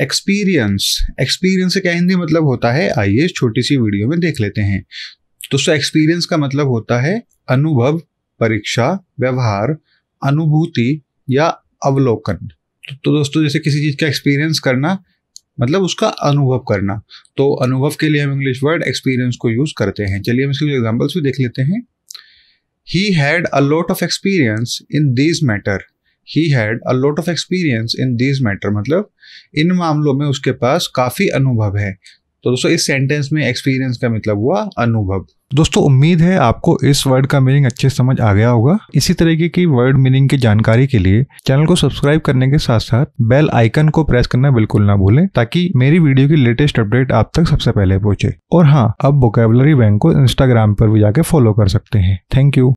experience experience क्या हिंदी मतलब होता है आइए छोटी सी वीडियो में देख लेते हैं दोस्तों एक्सपीरियंस का मतलब होता है अनुभव परीक्षा व्यवहार अनुभूति या अवलोकन तो दोस्तों जैसे किसी चीज़ का एक्सपीरियंस करना मतलब उसका अनुभव करना तो अनुभव के लिए हम इंग्लिश वर्ड एक्सपीरियंस को यूज़ करते हैं चलिए हम इसके एग्जाम्पल्स भी देख लेते हैं he had a lot of experience in this matter he had a lot of experience in this matter मतलब इन मामलों में उसके पास काफ़ी अनुभव है तो दोस्तों इस सेंटेंस में एक्सपीरियंस का मतलब हुआ अनुभव दोस्तों उम्मीद है आपको इस वर्ड का मीनिंग अच्छे समझ आ गया होगा इसी तरीके की वर्ड मीनिंग की जानकारी के लिए चैनल को सब्सक्राइब करने के साथ साथ बेल आइकन को प्रेस करना बिल्कुल ना भूलें ताकि मेरी वीडियो की लेटेस्ट अपडेट आप तक सबसे पहले पहुंचे और हाँ अब वोकेबलरी बैंक को इंस्टाग्राम पर भी जाके फॉलो कर सकते हैं थैंक यू